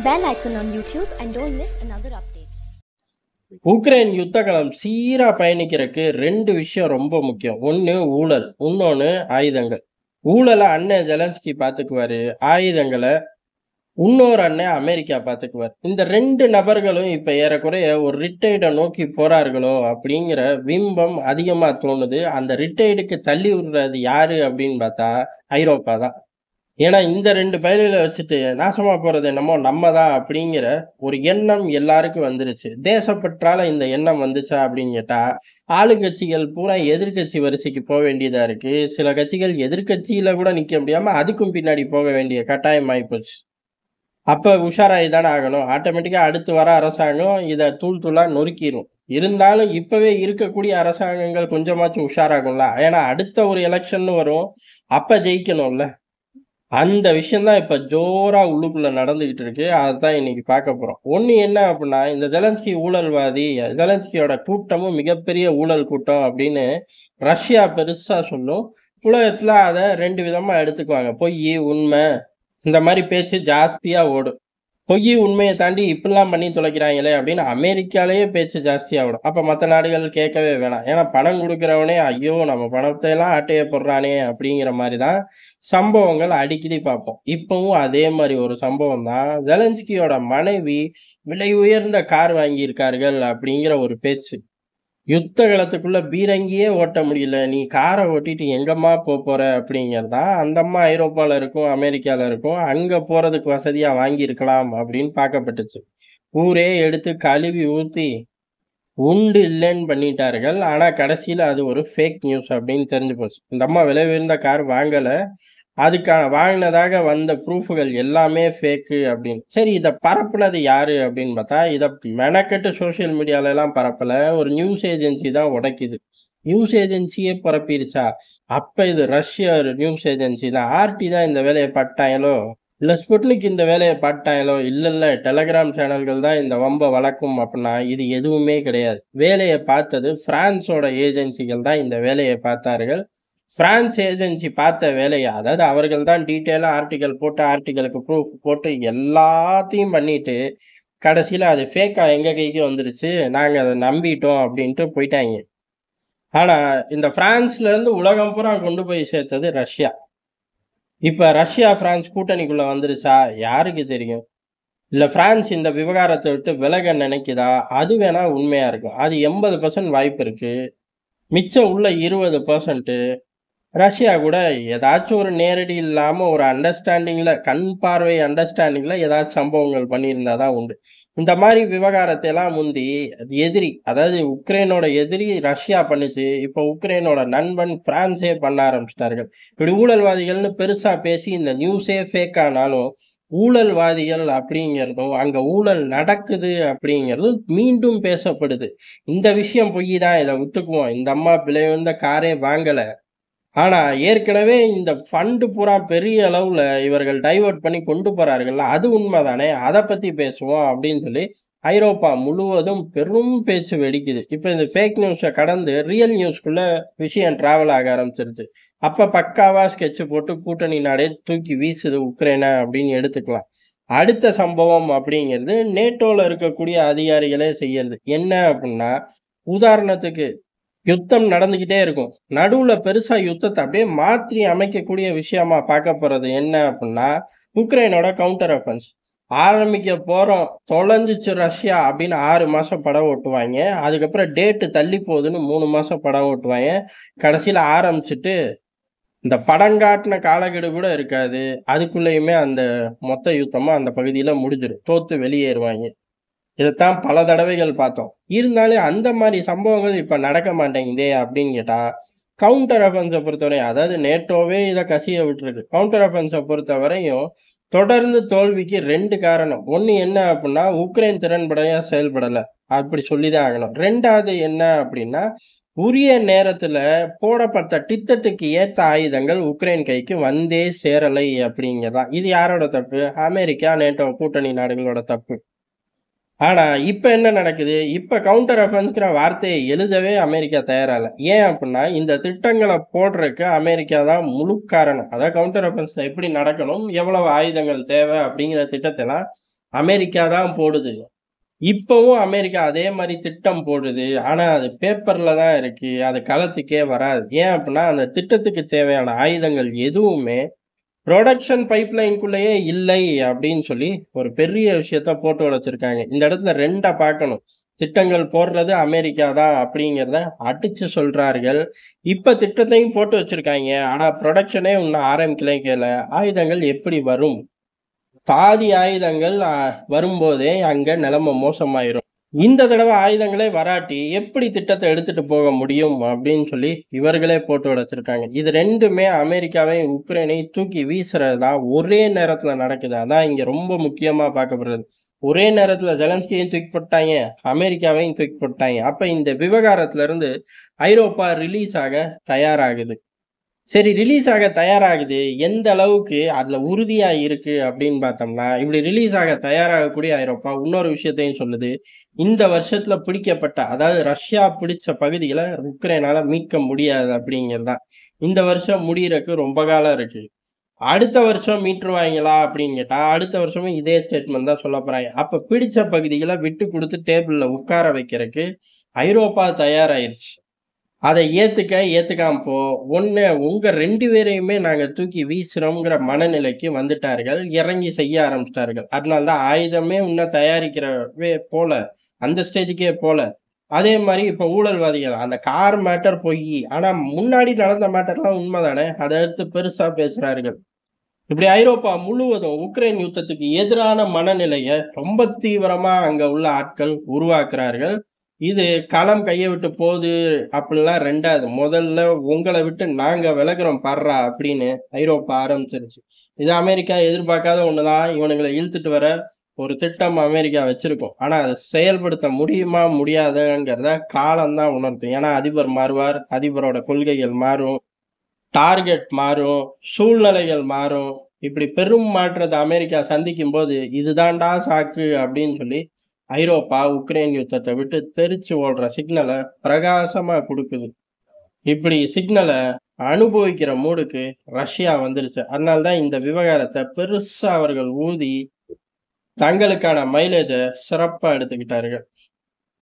the bell icon on YouTube another update. Ukraine யுத்தகலம் சீரா பயணிக்கிறதுக்கு ரெண்டு விஷயம் ரொம்ப முக்கியம் ஒன்று ஊழல் இன்னொன்று ஆயுதங்கள் ஊழலை அண்ணன் ஜெலன்ஸ்கி பார்த்துக்குவார் ஆயுதங்களை இன்னொரு அண்ணன் அமெரிக்கா பார்த்துக்குவார் இந்த ரெண்டு நபர்களும் இப்போ ஏறக்குறைய ஒரு ரிட்டையர்டை நோக்கி போகிறார்களோ அப்படிங்கிற பிம்பம் அதிகமாக தோணுது அந்த ரிட்டையர்டுக்கு தள்ளி விடுறது யாரு அப்படின்னு பார்த்தா ஐரோப்பா தான் ஏன்னா இந்த ரெண்டு பயிர்களை வச்சுட்டு நாசமாக போகிறது என்னமோ நம்ம தான் அப்படிங்கிற ஒரு எண்ணம் எல்லாருக்கும் வந்துருச்சு தேசப்பற்றால இந்த எண்ணம் வந்துச்சா அப்படின்னு கேட்டால் ஆளுங்கட்சிகள் பூரா எதிர்கட்சி வரிசைக்கு போக வேண்டியதாக இருக்குது சில கட்சிகள் எதிர்கட்சியில கூட நிற்க முடியாமல் அதுக்கும் பின்னாடி போக வேண்டிய கட்டாயம் ஆயிப்போச்சு அப்போ உஷாராகி தானே ஆகணும் ஆட்டோமேட்டிக்கா அடுத்து வர அரசாங்கம் இதை தூள் தூளா நொறுக்கிடும் இருந்தாலும் இப்பவே இருக்கக்கூடிய அரசாங்கங்கள் கொஞ்சமாச்சும் உஷாராகும்ல ஏன்னா அடுத்த ஒரு எலெக்ஷன் வரும் அப்ப ஜெயிக்கணும்ல அந்த விஷயந்தான் இப்போ ஜோராக உள்ளுக்குள்ளே நடந்துக்கிட்டு இருக்கு அதுதான் இன்னைக்கு பார்க்க போகிறோம் ஒன்று என்ன அப்படின்னா இந்த ஜெலன்ஸ்கி ஊழல்வாதி ஜெலன்ஸ்கியோட கூட்டமும் மிகப்பெரிய ஊழல் கூட்டம் அப்படின்னு ரஷ்யா பெருசாக சொல்லும் உலகத்தில் அதை ரெண்டு விதமாக எடுத்துக்குவாங்க பொய் உண்மை இந்த மாதிரி பேச்சு ஜாஸ்தியாக ஓடும் பொய் உண்மையை தாண்டி இப்படிலாம் பண்ணி தொலைக்கிறாங்களே அப்படின்னு அமெரிக்காலேயே பேச்சு ஜாஸ்தியாகிடும் அப்போ மற்ற நாடுகள் கேட்கவே வேணாம் ஏன்னா பணம் கொடுக்குறவனே ஐயோ நம்ம பணத்தை எல்லாம் ஆட்டையை போடுறானே அப்படிங்கிற மாதிரி தான் சம்பவங்கள் அடிக்கடி பார்ப்போம் இப்போவும் அதே மாதிரி ஒரு சம்பவம் தான் ஜெலன்ஸ்கியோட மனைவி விலை உயர்ந்த கார் வாங்கியிருக்கார்கள் அப்படிங்கிற ஒரு பேச்சு யுத்த களத்துக்குள்ளே பீரங்கியே ஓட்ட முடியல நீ காரை ஓட்டிட்டு எங்கம்மா போக போகிற அப்படிங்கிறதா அந்தம்மா ஐரோப்பாவில் இருக்கும் அமெரிக்காவில் இருக்கும் அங்கே போகிறதுக்கு வசதியாக வாங்கியிருக்கலாம் அப்படின்னு பார்க்கப்பட்டுச்சு ஊரே எடுத்து கழுவி ஊற்றி உண்டு இல்லைன்னு பண்ணிட்டார்கள் ஆனால் கடைசியில் அது ஒரு ஃபேக் நியூஸ் அப்படின்னு தெரிஞ்சு போச்சு இந்த அம்மா விலை உயர்ந்த கார் வாங்கலை அதுக்கான வாங்கினதாக வந்த ப்ரூஃபுகள் எல்லாமே ஃபேக்கு அப்படின்னு சரி இதை பரப்புனது யார் அப்படின்னு பார்த்தா இதை மெனக்கெட்டு சோசியல் மீடியாலெல்லாம் பரப்பலை ஒரு நியூஸ் ஏஜென்சி தான் உடைக்குது நியூஸ் ஏஜென்சியே பரப்பிருச்சா அப்போ இது ரஷ்ய ஒரு நியூஸ் ஏஜென்சி தான் ஆர்டி தான் இந்த வேலையை பட்டாயலோ இல்லை ஸ்புட்னிக் இந்த வேலையை பார்த்தாங்களோ இல்லை இல்லை டெலகிராம் சேனல்கள் தான் இந்த வம்ப வளர்க்கும் அப்படின்னா இது எதுவுமே கிடையாது வேலையை பார்த்தது பிரான்ஸோட ஏஜென்சிகள் தான் இந்த வேலையை பார்த்தார்கள் பிரான்ஸ் ஏஜென்சி பார்த்த வேலையை அதாவது அவர்கள் தான் டீட்டெயிலாக ஆர்டிக்கல் போட்டு ஆர்டிக்கலுக்கு ப்ரூஃப் போட்டு எல்லாத்தையும் பண்ணிட்டு கடைசியில் அது ஃபேக்காக எங்கள் கைக்கு வந்துருச்சு நாங்கள் அதை நம்பிட்டோம் அப்படின்ட்டு போயிட்டாங்க ஆனால் இந்த ஃப்ரான்ஸ்லேருந்து உலகம் பூரா கொண்டு போய் சேர்த்தது ரஷ்யா இப்போ ரஷ்யா ஃப்ரான்ஸ் கூட்டணிக்குள்ளே வந்துருச்சா யாருக்கு தெரியும் இல்லை ஃப்ரான்ஸ் இந்த விவகாரத்தை விட்டு விலக நினைக்குதா அது வேணால் உண்மையாக இருக்கும் அது எண்பது பர்சன்ட் வாய்ப்பு இருக்குது மிச்சம் உள்ள இருபது பர்சன்ட்டு ரஷ்யா கூட ஏதாச்சும் ஒரு நேரடி இல்லாமல் ஒரு அண்டர்ஸ்டாண்டிங்கில் கண் பார்வை அண்டர்ஸ்டாண்டிங்கில் ஏதாச்சும் சம்பவங்கள் பண்ணியிருந்தா தான் உண்டு இந்த மாதிரி விவகாரத்தையெல்லாம் முந்தி எதிரி அதாவது உக்ரைனோட எதிரி ரஷ்யா பண்ணிச்சு இப்போ உக்ரைனோட நண்பன் பிரான்ஸே பண்ண ஆரம்பிச்சிட்டார்கள் இப்படி ஊழல்வாதிகள்னு பெருசாக பேசி இந்த நியூஸே ஃபேக் ஆனாலும் ஊழல்வாதிகள் அப்படிங்கிறதும் அங்கே ஊழல் நடக்குது அப்படிங்கிறதும் மீண்டும் பேசப்படுது இந்த விஷயம் பொய் தான் இதை ஒத்துக்குவோம் இந்த அம்மா பிள்ளை வந்த காரே வாங்கலை ஆனால் ஏற்கனவே இந்த ஃபண்டு பூரா பெரிய அளவில் இவர்கள் டைவெர்ட் பண்ணி கொண்டு போகிறார்கள்ல அது உண்மை தானே அதை பற்றி பேசுவோம் அப்படின்னு சொல்லி ஐரோப்பா முழுவதும் பெரும் பேச்சு வெடிக்குது இப்போ இந்த ஃபேக் நியூஸை கடந்து ரியல் நியூஸ்க்குள்ளே விஷயம் ட்ராவல் ஆக ஆரம்பிச்சிருச்சு அப்போ பக்காவாக ஸ்கெட்சு போட்டு கூட்டணி நாடே தூக்கி வீசுது உக்ரைனை அப்படின்னு எடுத்துக்கலாம் அடுத்த சம்பவம் அப்படிங்கிறது நேட்டோவில் இருக்கக்கூடிய அதிகாரிகளே செய்யறது என்ன அப்படின்னா உதாரணத்துக்கு யுத்தம் நடந்துக்கிட்டே இருக்கும் நடுவில் பெருசாக யுத்தத்தை அப்படியே மாற்றி அமைக்கக்கூடிய விஷயமா பார்க்க போகிறது என்ன அப்படின்னா உக்ரைனோட கவுண்டர் அஃபென்ஸ் ஆரம்பிக்க போகிறோம் தொலைஞ்சிச்சு ரஷ்யா அப்படின்னு ஆறு மாதம் படம் ஓட்டுவாங்க அதுக்கப்புறம் டேட்டு தள்ளி போகுதுன்னு மூணு மாதம் படம் ஓட்டுவாங்க கடைசியில் ஆரம்பிச்சுட்டு இந்த படங்காட்டின காலக்கெடு கூட இருக்காது அதுக்குள்ளேயுமே அந்த மொத்த யுத்தமாக அந்த பகுதியில் முடிஞ்சிடும் தோற்று வெளியேறுவாங்க இதைத்தான் பல தடவைகள் பார்த்தோம் இருந்தாலும் அந்த மாதிரி சம்பவங்கள் இப்போ நடக்க மாட்டேங்குதே அப்படின்னு கேட்டால் கவுண்டர் அஃபென்ஸை பொறுத்தவரை அதாவது நேட்டோவே இதை கசிய விட்டுருக்கு கவுண்டர் அஃபென்ஸை பொறுத்தவரையும் தொடர்ந்து தோல்விக்கு ரெண்டு காரணம் ஒன்று என்ன அப்படின்னா உக்ரைன் திறன்படையாக செயல்படலை அப்படி சொல்லி தான் ஆகணும் ரெண்டாவது என்ன அப்படின்னா உரிய நேரத்தில் போடப்பட்ட டித்தட்டுக்கு ஏற்ற ஆயுதங்கள் உக்ரைன் கைக்கு வந்தே சேரலை அப்படிங்கிறதான் இது யாரோட தப்பு அமெரிக்கா நேட்டோ கூட்டணி நாடுகளோட தப்பு ஆனால் இப்போ என்ன நடக்குது இப்போ கவுண்டர் அஃபென்ஸ்கிற வார்த்தையை எழுதவே அமெரிக்கா தயாராகல ஏன் அப்படின்னா இந்த திட்டங்களை போடுறதுக்கு அமெரிக்கா தான் முழு காரணம் அதாவது கவுண்டர் அஃபென்ஸ் எப்படி நடக்கணும் எவ்வளவு ஆயுதங்கள் தேவை அப்படிங்கிற திட்டத்தெல்லாம் அமெரிக்கா தான் போடுது இப்போவும் அமெரிக்கா அதே மாதிரி திட்டம் போடுது ஆனால் அது பேப்பரில் தான் இருக்குது அது களத்துக்கே வராது ஏன் அப்படின்னா அந்த திட்டத்துக்கு தேவையான ஆயுதங்கள் எதுவுமே ப்ரொடக்ஷன் பைப்லைனுக்குள்ளேயே இல்லை அப்படின்னு சொல்லி ஒரு பெரிய விஷயத்த போட்டு வளர்த்துருக்காங்க இந்த இடத்துல ரெண்டை பார்க்கணும் திட்டங்கள் போடுறது அமெரிக்கா தான் அப்படிங்கிறத அடித்து சொல்கிறார்கள் இப்போ திட்டத்தையும் போட்டு வச்சுருக்காங்க ஆனால் ப்ரொடக்ஷனே இன்னும் ஆரம்பிக்கலே கேள ஆயுதங்கள் எப்படி வரும் பாதி ஆயுதங்கள் வரும்போதே அங்கே நிலைமை மோசமாயிரும் இந்த தடவை ஆயுதங்களே வராட்டி எப்படி திட்டத்தை எடுத்துட்டு போக முடியும் அப்படின்னு சொல்லி இவர்களே போட்டு உடைச்சிருக்காங்க இது ரெண்டுமே அமெரிக்காவையும் உக்ரைனையும் தூக்கி வீசுறது தான் ஒரே நேரத்தில் நடக்குது அதான் இங்கே ரொம்ப முக்கியமாக பார்க்கப்படுறது ஒரே நேரத்தில் ஜெலன்ஸ்கியையும் தூக்கி போட்டாங்க அமெரிக்காவையும் தூக்கி போட்டாங்க அப்போ இந்த இருந்து ஐரோப்பா ரிலீஸ் ஆக தயாராகுது சரி ரிலீஸ் ஆக தயாராகுது எந்த அளவுக்கு அதில் உறுதியாக இருக்குது அப்படின்னு பார்த்தோம்னா இப்படி ரிலீஸ் ஆக தயாராகக்கூடிய ஐரோப்பா இன்னொரு விஷயத்தையும் சொல்லுது இந்த வருஷத்தில் பிடிக்கப்பட்ட அதாவது ரஷ்யா பிடிச்ச பகுதிகளை உக்ரைனால் மீட்க முடியாது அப்படிங்கிறதான் இந்த வருஷம் முடிகிறக்கு ரொம்ப காலம் இருக்குது அடுத்த வருஷம் மீட்டுருவாங்களா அப்படின்னு கேட்டால் அடுத்த வருஷமும் இதே ஸ்டேட்மெண்ட் தான் சொல்ல போகிறாங்க அப்போ பிடித்த பகுதிகளை விட்டு கொடுத்து டேபிளில் உட்கார வைக்கிறதுக்கு ஐரோப்பா தயாராகிருச்சு அதை ஏற்றுக்க ஏற்றுக்காம போ ஒன்று உங்கள் ரெண்டு பேரையுமே நாங்கள் தூக்கி வீசுகிறோங்கிற மனநிலைக்கு வந்துட்டார்கள் இறங்கி செய்ய ஆரம்பிச்சிட்டார்கள் அதனால தான் ஆயுதமே இன்னும் தயாரிக்கிறவே போல அந்த ஸ்டேஜுக்கே போல அதே மாதிரி இப்போ ஊழல்வாதிகள் அந்த கார் மேட்டர் போய் ஆனால் முன்னாடி நடந்த மேட்டர்லாம் உண்மை தானே அதை எடுத்து பெருசாக பேசுகிறார்கள் இப்படி ஐரோப்பா முழுவதும் உக்ரைன் யுத்தத்துக்கு எதிரான மனநிலையை ரொம்ப தீவிரமாக அங்கே உள்ள ஆட்கள் உருவாக்குறார்கள் இது களம் கையை விட்டு போகுது அப்படிலாம் ரெண்டாவது முதல்ல உங்களை விட்டு நாங்கள் விலகிறோம் படுறா அப்படின்னு ஐரோப்பா ஆரம்பிச்சிருச்சு இது அமெரிக்கா எதிர்பார்க்காத ஒன்று தான் இவனுங்களை இழுத்துட்டு வர ஒரு திட்டம் அமெரிக்கா வச்சுருக்கோம் ஆனால் அதை செயல்படுத்த முடியுமா முடியாதுங்கிறத காலம்தான் உணர்த்தும் ஏன்னா அதிபர் மாறுவார் அதிபரோட கொள்கைகள் மாறும் டார்கெட் மாறும் சூழ்நிலைகள் மாறும் இப்படி பெரும் மாற்றத்தை அமெரிக்கா சந்திக்கும் போது இதுதான்டா சாக்கு அப்படின்னு சொல்லி ஐரோப்பா உக்ரைன் யுத்தத்தை விட்டு தெரிச்சு ஓடுற சிக்னலை பிரகாசமாக கொடுக்குது இப்படி சிக்னலை அனுபவிக்கிற மூடுக்கு ரஷ்யா வந்துருச்சு அதனால தான் இந்த விவகாரத்தை பெருசாக அவர்கள் ஊதி தங்களுக்கான மைலேஜை சிறப்பாக எடுத்துக்கிட்டார்கள்